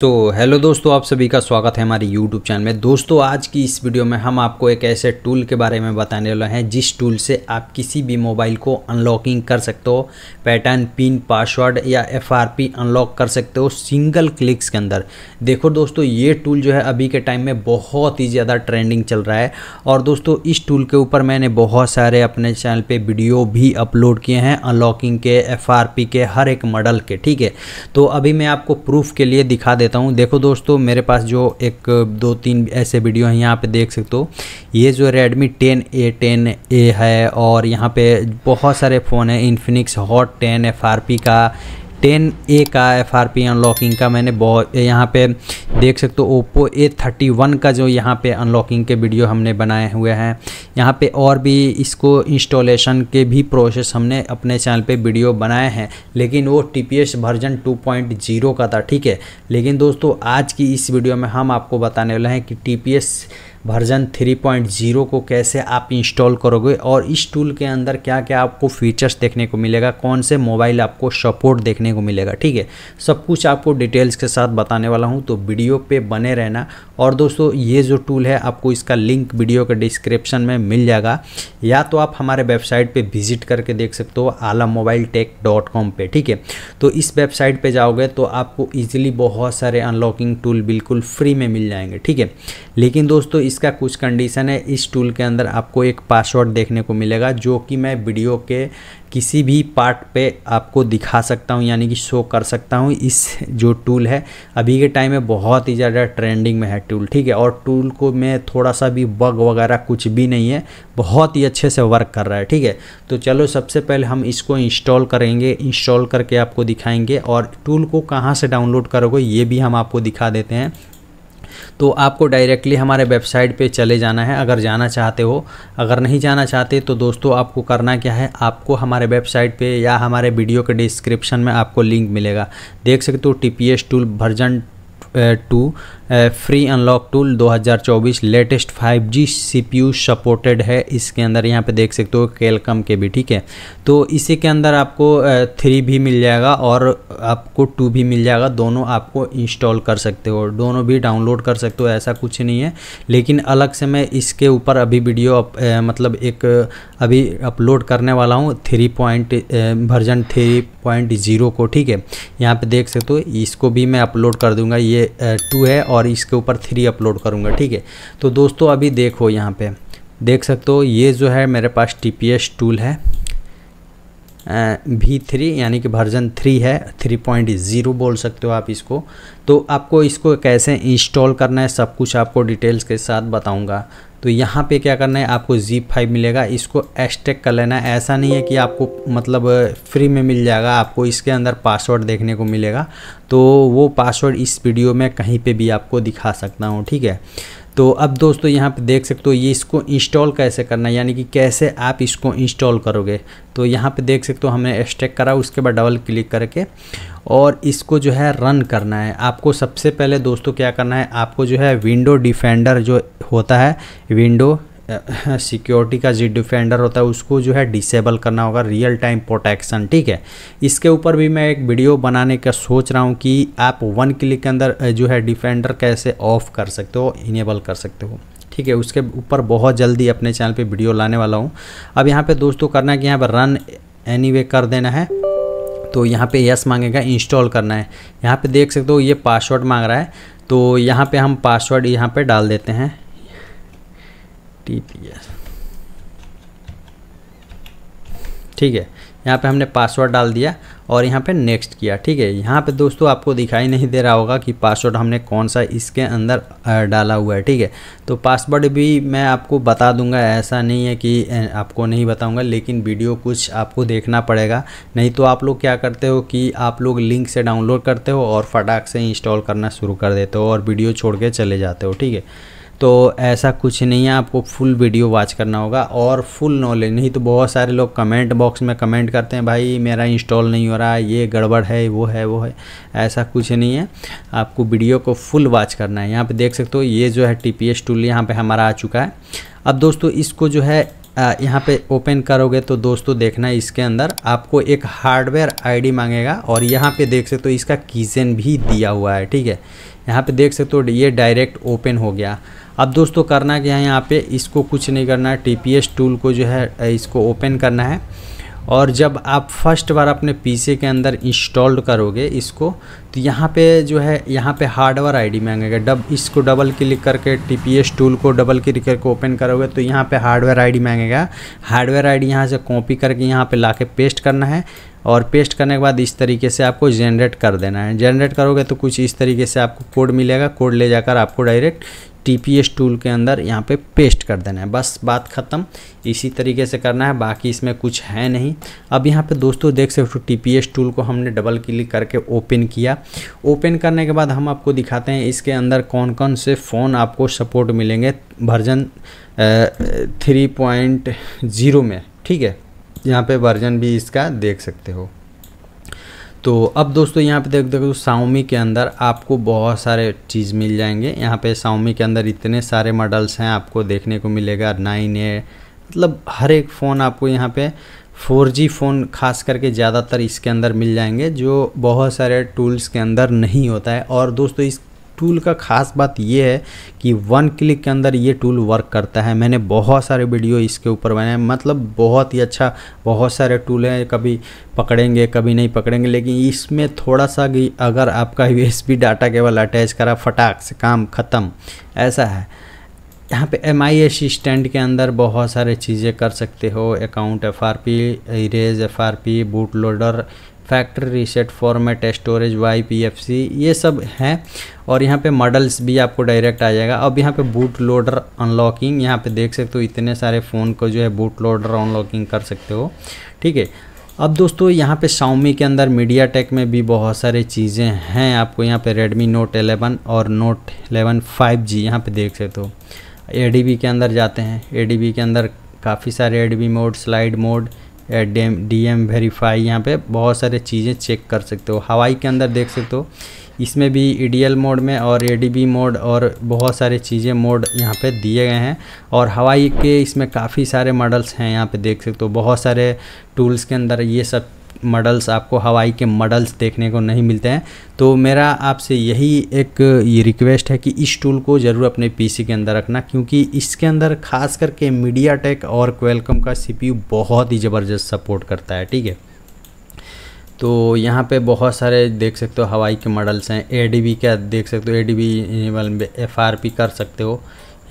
तो हेलो दोस्तों आप सभी का स्वागत है हमारे यूट्यूब चैनल में दोस्तों आज की इस वीडियो में हम आपको एक ऐसे टूल के बारे में बताने वाले हैं जिस टूल से आप किसी भी मोबाइल को अनलॉकिंग कर सकते हो पैटर्न पिन पासवर्ड या एफआरपी अनलॉक कर सकते हो सिंगल क्लिक्स के अंदर देखो दोस्तों ये टूल जो है अभी के टाइम में बहुत ही ज़्यादा ट्रेंडिंग चल रहा है और दोस्तों इस टूल के ऊपर मैंने बहुत सारे अपने चैनल पर वीडियो भी अपलोड किए हैं अनलॉकिंग के एफ के हर एक मॉडल के ठीक है तो अभी मैं आपको प्रूफ के लिए दिखा देता हूँ देखो दोस्तों मेरे पास जो एक दो तीन ऐसे वीडियो हैं यहाँ पे देख सकते हो ये जो Redmi 10A 10A है और यहाँ पे बहुत सारे फ़ोन हैं इन्फिनिक्स हॉट 10 एफ का टेन ए का एफ आर पी अनलॉकिंग का मैंने बहुत यहाँ पे देख सकते हो ओप्पो ए थर्टी वन का जो यहाँ पे अनलॉकिंग के वीडियो हमने बनाए हुए हैं यहाँ पे और भी इसको इंस्टॉलेशन के भी प्रोसेस हमने अपने चैनल पे वीडियो बनाए हैं लेकिन वो T P S version two point zero का था ठीक है लेकिन दोस्तों आज की इस वीडियो में हम आपको बताने वाले हैं कि टी पी एस वर्जन 3.0 को कैसे आप इंस्टॉल करोगे और इस टूल के अंदर क्या क्या आपको फीचर्स देखने को मिलेगा कौन से मोबाइल आपको सपोर्ट देखने को मिलेगा ठीक है सब कुछ आपको डिटेल्स के साथ बताने वाला हूँ तो वीडियो पे बने रहना और दोस्तों ये जो टूल है आपको इसका लिंक वीडियो के डिस्क्रिप्शन में मिल जाएगा या तो आप हमारे वेबसाइट पर विजिट करके देख सकते हो आला मोबाइल टेक डॉट कॉम पर ठीक है तो इस वेबसाइट पर जाओगे तो आपको ईजिली बहुत सारे अनलॉकिंग टूल बिल्कुल फ्री में मिल जाएंगे ठीक है लेकिन दोस्तों इस इसका कुछ कंडीशन है इस टूल के अंदर आपको एक पासवर्ड देखने को मिलेगा जो कि मैं वीडियो के किसी भी पार्ट पे आपको दिखा सकता हूँ यानी कि शो कर सकता हूँ इस जो टूल है अभी के टाइम में बहुत ही ज़्यादा ट्रेंडिंग में है टूल ठीक है और टूल को में थोड़ा सा भी बग वगैरह कुछ भी नहीं है बहुत ही अच्छे से वर्क कर रहा है ठीक है तो चलो सबसे पहले हम इसको इंस्टॉल करेंगे इंस्टॉल करके आपको दिखाएंगे और टूल को कहाँ से डाउनलोड करोगे ये भी हम आपको दिखा देते हैं तो आपको डायरेक्टली हमारे वेबसाइट पे चले जाना है अगर जाना चाहते हो अगर नहीं जाना चाहते तो दोस्तों आपको करना क्या है आपको हमारे वेबसाइट पे या हमारे वीडियो के डिस्क्रिप्शन में आपको लिंक मिलेगा देख सकते हो T P tool version two free unlock tool 2024 latest 5G CPU supported है इसके अंदर यहाँ पे देख सकते हो केलकम के भी ठीक है तो इसी के अंदर आपको थ्री uh, भी मिल जाएगा और आपको टू भी मिल जाएगा दोनों आपको इंस्टॉल कर सकते हो दोनों भी डाउनलोड कर सकते हो ऐसा कुछ नहीं है लेकिन अलग से मैं इसके ऊपर अभी वीडियो अप, uh, मतलब एक uh, अभी अपलोड करने वाला हूँ three point version three point zero को ठीक है यहाँ पे देख सकते हो इसको भी मैं अपलोड कर दूंगा ये ये टू है और इसके ऊपर थ्री अपलोड करूँगा ठीक है तो दोस्तों अभी देखो यहाँ पे देख सकते हो ये जो है मेरे पास टी टूल है वी थ्री यानी कि वर्जन थ्री है थ्री पॉइंट ज़ीरो बोल सकते हो आप इसको तो आपको इसको कैसे इंस्टॉल करना है सब कुछ आपको डिटेल्स के साथ बताऊंगा तो यहाँ पे क्या करना है आपको जीप फाइव मिलेगा इसको एस्टेक कर लेना है ऐसा नहीं है कि आपको मतलब फ्री में मिल जाएगा आपको इसके अंदर पासवर्ड देखने को मिलेगा तो वो पासवर्ड इस वीडियो में कहीं पे भी आपको दिखा सकता हूँ ठीक है तो अब दोस्तों यहाँ पे देख सकते हो ये इसको इंस्टॉल कैसे करना है यानी कि कैसे आप इसको इंस्टॉल करोगे तो यहाँ पे देख सकते हो हमने एक्सट्रैक्ट करा उसके बाद डबल क्लिक करके और इसको जो है रन करना है आपको सबसे पहले दोस्तों क्या करना है आपको जो है विंडो डिफेंडर जो होता है विंडो सिक्योरिटी का जो डिफेंडर होता है उसको जो है डिसेबल करना होगा रियल टाइम प्रोटेक्शन ठीक है इसके ऊपर भी मैं एक वीडियो बनाने का सोच रहा हूँ कि आप वन क्लिक के अंदर जो है डिफेंडर कैसे ऑफ कर सकते हो इनेबल कर सकते हो ठीक है उसके ऊपर बहुत जल्दी अपने चैनल पर वीडियो लाने वाला हूँ अब यहाँ पर दोस्तों करना है कि यहाँ पर रन वे कर देना है तो यहाँ पे यस मांगेगा इंस्टॉल करना है यहाँ पे देख सकते हो ये पासवर्ड मांग रहा है तो यहाँ पे हम पासवर्ड यहाँ पे डाल देते हैं टी पी एस ठीक है यहाँ पे हमने पासवर्ड डाल दिया और यहाँ पे नेक्स्ट किया ठीक है यहाँ पे दोस्तों आपको दिखाई नहीं दे रहा होगा कि पासवर्ड हमने कौन सा इसके अंदर डाला हुआ है ठीक है तो पासवर्ड भी मैं आपको बता दूंगा ऐसा नहीं है कि आपको नहीं बताऊंगा लेकिन वीडियो कुछ आपको देखना पड़ेगा नहीं तो आप लोग क्या करते हो कि आप लोग लिंक से डाउनलोड करते हो और फटाक से इंस्टॉल करना शुरू कर देते हो और वीडियो छोड़ के चले जाते हो ठीक है तो ऐसा कुछ नहीं है आपको फुल वीडियो वॉच करना होगा और फुल नॉलेज नहीं तो बहुत सारे लोग कमेंट बॉक्स में कमेंट करते हैं भाई मेरा इंस्टॉल नहीं हो रहा है ये गड़बड़ है वो है वो है ऐसा कुछ नहीं है आपको वीडियो को फुल वॉच करना है यहाँ पे देख सकते हो ये जो है टी पी एस टूल यहाँ पर हमारा आ चुका है अब दोस्तों इसको जो है यहाँ पे ओपन करोगे तो दोस्तों देखना इसके अंदर आपको एक हार्डवेयर आईडी मांगेगा और यहाँ पे देख सकते हो इसका कीजन भी दिया हुआ है ठीक है यहाँ पे देख सकते हो ये डायरेक्ट ओपन हो गया अब दोस्तों करना क्या है यहाँ पे इसको कुछ नहीं करना है टी टूल को जो है इसको ओपन करना है और जब आप फर्स्ट बार अपने पीसी के अंदर इंस्टॉल्ड करोगे इसको तो यहाँ पे जो है यहाँ पे हार्डवेयर आईडी मांगेगा डब इसको डबल क्लिक करके टीपीएस टूल को डबल क्लिक करके ओपन करोगे तो यहाँ पे हार्डवेयर आईडी मांगेगा हार्डवेयर आईडी यहाँ से कॉपी करके यहाँ पे ला पेस्ट करना है और पेस्ट करने के बाद इस तरीके से आपको जनरेट कर देना है जनरेट करोगे तो कुछ इस तरीके से आपको कोड मिलेगा कोड ले जाकर आपको direct T P S tool के अंदर यहाँ पे पेस्ट कर देना है बस बात ख़त्म इसी तरीके से करना है बाकी इसमें कुछ है नहीं अब यहाँ पे दोस्तों देख सकते हो टी पी एस टूल को हमने डबल क्लिक करके ओपन किया ओपन करने के बाद हम आपको दिखाते हैं इसके अंदर कौन कौन से फ़ोन आपको सपोर्ट मिलेंगे वर्जन थ्री पॉइंट ज़ीरो में ठीक है यहाँ पे वर्जन भी इसका देख सकते हो तो अब दोस्तों यहाँ पे देख देखो साउमी के अंदर आपको बहुत सारे चीज़ मिल जाएंगे यहाँ पे साउमी के अंदर इतने सारे मॉडल्स हैं आपको देखने को मिलेगा नाइन ए मतलब हर एक फ़ोन आपको यहाँ पे 4G फ़ोन खास करके ज़्यादातर इसके अंदर मिल जाएंगे जो बहुत सारे टूल्स के अंदर नहीं होता है और दोस्तों इस टूल का खास बात यह है कि वन क्लिक के अंदर ये टूल वर्क करता है मैंने बहुत सारे वीडियो इसके ऊपर बनाए मतलब बहुत ही अच्छा बहुत सारे टूल हैं कभी पकड़ेंगे कभी नहीं पकड़ेंगे लेकिन इसमें थोड़ा सा भी अगर आपका यू डाटा केवल अटैच करा फटाक से काम ख़त्म ऐसा है यहाँ पे एम आई असिस्टेंट के अंदर बहुत सारे चीज़ें कर सकते हो account F R P erase F R P boot loader factory reset format storage Y P F C ये सब हैं और यहाँ पे मॉडल्स भी आपको डायरेक्ट आ जाएगा अब यहाँ पे बूट लोडर अनलॉकिंग यहाँ पे देख सकते हो इतने सारे फ़ोन को जो है बूट लोडर अनलॉकिंग कर सकते हो ठीक है अब दोस्तों यहाँ पे शाउमी के अंदर मीडिया टेक में भी बहुत सारे चीज़ें हैं आपको यहाँ पे रेडमी नोट 11 और नोट 11 5G जी यहाँ पर देख सकते हो ए के अंदर जाते हैं ए के अंदर काफ़ी सारे A mode slide mode D M D M verify यहाँ पे बहुत सारे चीज़ें चेक कर सकते हो हवाई के अंदर देख सकते हो इसमें भी ई e मोड में और ए मोड और बहुत सारे चीज़ें मोड यहाँ पे दिए गए हैं और हवाई के इसमें काफ़ी सारे मॉडल्स हैं यहाँ पे देख सकते हो बहुत सारे टूल्स के अंदर ये सब मॉडल्स आपको हवाई के मॉडल्स देखने को नहीं मिलते हैं तो मेरा आपसे यही एक ये रिक्वेस्ट है कि इस टूल को ज़रूर अपने पीसी के अंदर रखना क्योंकि इसके अंदर खास करके मीडिया टेक और क्वेलकम का सीपीयू बहुत ही ज़बरदस्त सपोर्ट करता है ठीक है तो यहाँ पे बहुत सारे देख सकते हो हवाई के मॉडल्स हैं ए का देख सकते हो A D B F R P कर सकते हो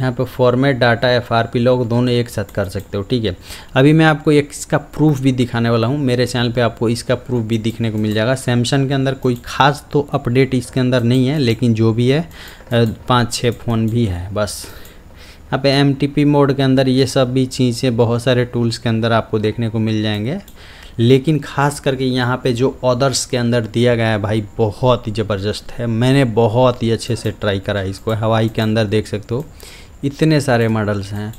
यहाँ पे format data F R P log दोनों एक साथ कर सकते हो ठीक है अभी मैं आपको एक इसका प्रूफ भी दिखाने वाला हूँ मेरे चैनल पे आपको इसका प्रूफ भी दिखने को मिल जाएगा सैमसंग के अंदर कोई खास तो अपडेट इसके अंदर नहीं है लेकिन जो भी है पाँच छः फ़ोन भी है बस यहाँ पे एम मोड के अंदर ये सब भी चीज़ें बहुत सारे टूल्स के अंदर आपको देखने को मिल जाएंगे लेकिन खास करके यहाँ पे जो ऑदर्स के अंदर दिया गया है भाई बहुत ही ज़बरदस्त है मैंने बहुत ही अच्छे से ट्राई करा इसको हवाई के अंदर देख सकते हो इतने सारे मॉडल्स हैं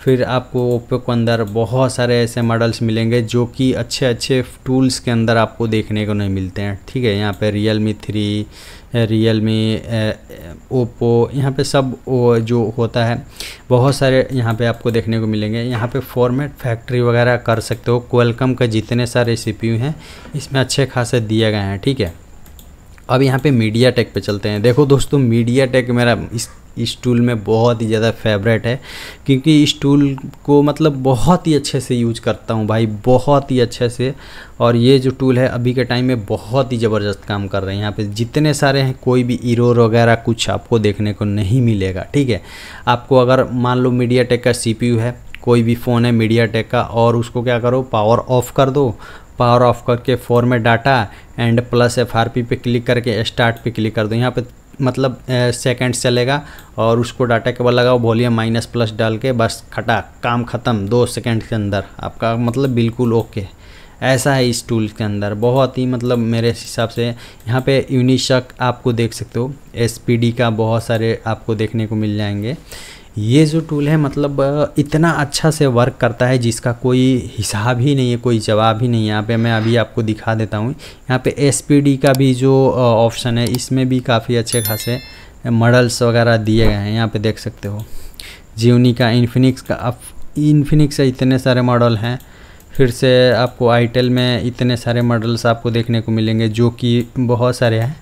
फिर आपको ओप्पो के अंदर बहुत सारे ऐसे मॉडल्स मिलेंगे जो कि अच्छे अच्छे टूल्स के अंदर आपको देखने को नहीं मिलते हैं ठीक है यहाँ पे Realme three Realme Oppo यहाँ पे सब जो होता है बहुत सारे यहाँ पे आपको देखने को मिलेंगे यहाँ पे फॉर्मेट फैक्ट्री वगैरह कर सकते हो क्वेलकम का जितने सारे सी हैं इसमें अच्छे खासे दिए गए हैं ठीक है अब यहाँ पे मीडिया टेक पे चलते हैं देखो दोस्तों मीडिया टेक मेरा इस इस टूल में बहुत ही ज़्यादा फेवरेट है क्योंकि इस टूल को मतलब बहुत ही अच्छे से यूज करता हूँ भाई बहुत ही अच्छे से और ये जो टूल है अभी के टाइम में बहुत ही ज़बरदस्त काम कर रहे हैं यहाँ पे जितने सारे हैं कोई भी इरोर वगैरह कुछ आपको देखने को नहीं मिलेगा ठीक है आपको अगर मान लो मीडिया टेक का सी है कोई भी फ़ोन है मीडिया टेक का और उसको क्या करो पावर ऑफ कर दो पावर ऑफ करके फोर में data and plus F R P पे क्लिक करके स्टार्ट पे क्लिक कर दो यहाँ पे मतलब सेकंड चलेगा और उसको डाटा केबल लगाओ वॉल्यूम माइनस प्लस डाल के बस खटा काम ख़त्म दो सेकंड के अंदर आपका मतलब बिल्कुल ओके ऐसा है इस टूल के अंदर बहुत ही मतलब मेरे हिसाब से यहाँ पे यूनिशक आपको देख सकते हो एस का बहुत सारे आपको देखने को मिल जाएंगे ये जो टूल है मतलब इतना अच्छा से वर्क करता है जिसका कोई हिसाब ही नहीं है कोई जवाब ही नहीं है यहाँ पे मैं अभी आपको दिखा देता हूँ यहाँ पे एस का भी जो ऑप्शन है इसमें भी काफ़ी अच्छे खासे मॉडल्स वगैरह दिए गए हैं यहाँ पे देख सकते हो जीवनी का इन्फिनिक्स का अब इन्फिनिक्स इतने सारे मॉडल हैं फिर से आपको आईटेल में इतने सारे मॉडल्स आपको देखने को मिलेंगे जो कि बहुत सारे हैं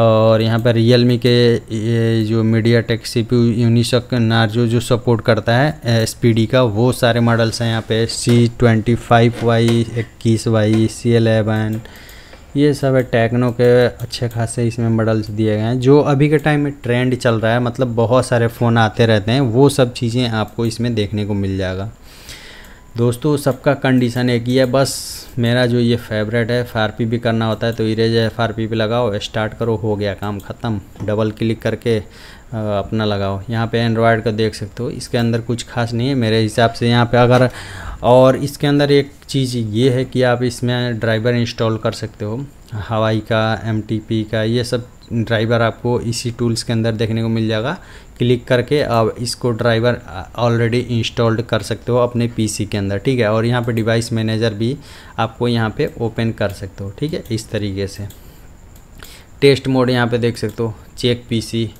और यहाँ पर रियल मी के ये जो MediaTek C P Unisoc Narzo जो सपोर्ट करता है एस e का वो सारे मॉडल्स हैं यहाँ पे सी ट्वेंटी फाइव वाई इक्कीस वाई सी एलेवन ये सब है टेक्नो के अच्छे खासे इसमें मॉडल्स दिए गए हैं जो अभी के टाइम में ट्रेंड चल रहा है मतलब बहुत सारे फ़ोन आते रहते हैं वो सब चीज़ें आपको इसमें देखने को मिल जाएगा दोस्तों सबका कंडीशन एक ही है बस मेरा जो ये फेवरेट है एफ भी करना होता है तो इरेज एफ आर भी लगाओ स्टार्ट करो हो गया काम ख़त्म डबल क्लिक करके अपना लगाओ यहाँ पे एंड्रॉयड का देख सकते हो इसके अंदर कुछ खास नहीं है मेरे हिसाब से यहाँ पे अगर और इसके अंदर एक चीज़ ये है कि आप इसमें ड्राइवर इंस्टॉल कर सकते हो हवाई का एम का ये सब ड्राइवर आपको इसी टूल्स के अंदर देखने को मिल जाएगा क्लिक करके आप इसको ड्राइवर ऑलरेडी इंस्टॉल्ड कर सकते हो अपने पीसी के अंदर ठीक है और यहाँ पे डिवाइस मैनेजर भी आपको यहाँ पे ओपन कर सकते हो ठीक है इस तरीके से टेस्ट मोड यहाँ पे देख सकते हो check PC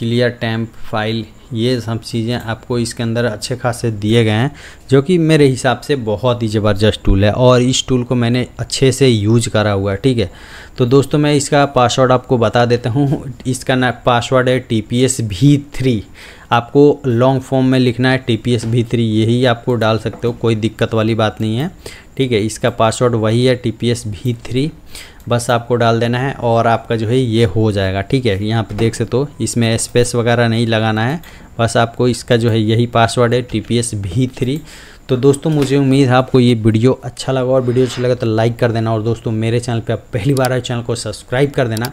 clear temp file ये सब चीज़ें आपको इसके अंदर अच्छे खासे दिए गए हैं जो कि मेरे हिसाब से बहुत ही ज़बरदस्त टूल है और इस टूल को मैंने अच्छे से यूज करा हुआ है ठीक है तो दोस्तों मैं इसका पासवर्ड आपको बता देता हूँ इसका ना पासवर्ड है T P S V three आपको लॉन्ग फॉर्म में लिखना है T P S V three यही आपको डाल सकते हो कोई दिक्कत वाली बात नहीं है ठीक है इसका पासवर्ड वही है T P S V three बस आपको डाल देना है और आपका जो है ये हो जाएगा ठीक है यहाँ पे देख सकते हो इसमें स्पेस वगैरह नहीं लगाना है बस आपको इसका जो है यही पासवर्ड है T P S V three तो दोस्तों मुझे उम्मीद है आपको ये वीडियो अच्छा लगा और वीडियो अच्छा लगा तो लाइक कर देना और दोस्तों मेरे चैनल पे आप पहली बार आए चैनल को सब्सक्राइब कर देना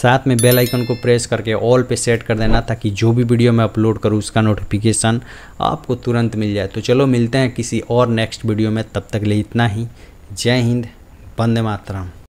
साथ में बेल आइकन को प्रेस करके ऑल पे सेट कर देना ताकि जो भी वीडियो मैं अपलोड करूँ उसका नोटिफिकेशन आपको तुरंत मिल जाए तो चलो मिलते हैं किसी और नेक्स्ट वीडियो में तब तक ले इतना ही जय हिंद वंदे मातराम